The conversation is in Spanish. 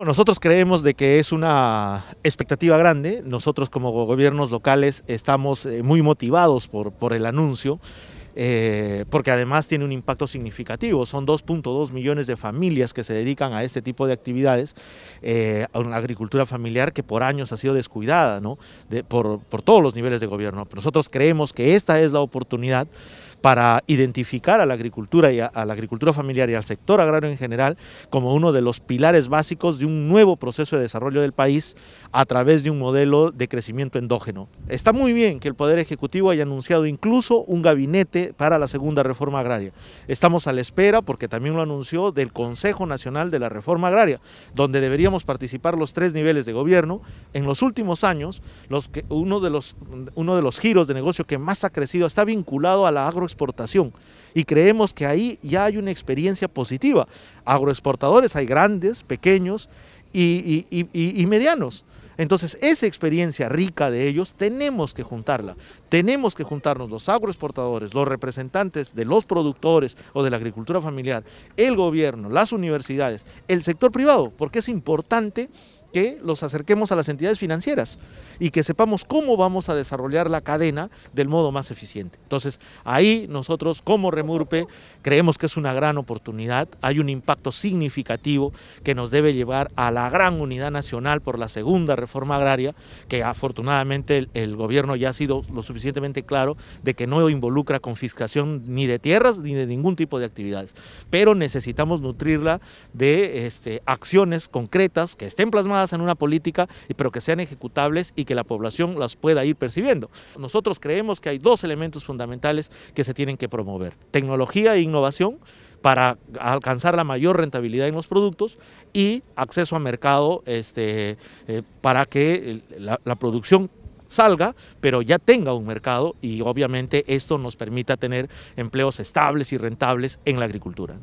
Nosotros creemos de que es una expectativa grande, nosotros como gobiernos locales estamos eh, muy motivados por, el anuncio, eh, porque además tiene un impacto significativo, son 2.2 millones de familias que se dedican a este tipo de actividades, eh, a una agricultura familiar que por años ha sido descuidada por, por todos los niveles de gobierno. Nosotros creemos que esta es la oportunidad para identificar a la agricultura y a, la agricultura familiar y al sector agrario en general como uno de los pilares básicos de un nuevo proceso de desarrollo del país a través de un modelo de crecimiento endógeno. Está muy bien que el Poder Ejecutivo haya anunciado incluso un gabinete para la segunda reforma agraria. Estamos a la espera, porque también lo anunció, del Consejo Nacional de la Reforma Agraria, donde deberíamos participar los tres niveles de gobierno. En los últimos años, los que, uno, de los, uno de los giros de negocio que más ha crecido está vinculado a la agro exportación Y creemos que ahí ya hay una experiencia positiva. Agroexportadores hay grandes, pequeños y, y medianos. Entonces, esa experiencia rica de ellos tenemos que juntarla. Tenemos que juntarnos los agroexportadores, los representantes de los productores o de la agricultura familiar, el gobierno, las universidades, el sector privado, porque es importante que los acerquemos a las entidades financieras y que sepamos cómo vamos a desarrollar la cadena del modo más eficiente. Entonces, ahí nosotros como Remurpe creemos que es una gran oportunidad, hay un impacto significativo que nos debe llevar a la gran unidad nacional por la segunda reforma agraria, que afortunadamente el, gobierno ya ha sido lo suficientemente claro de que no involucra confiscación ni de tierras ni de ningún tipo de actividades, pero necesitamos nutrirla de este, acciones concretas que estén plasmadas en una política, pero que sean ejecutables y que la población las pueda ir percibiendo. Nosotros creemos que hay dos elementos fundamentales que se tienen que promover, tecnología e innovación para alcanzar la mayor rentabilidad en los productos y acceso a mercado este, eh, para que la, producción salga, pero ya tenga un mercado y obviamente esto nos permita tener empleos estables y rentables en la agricultura.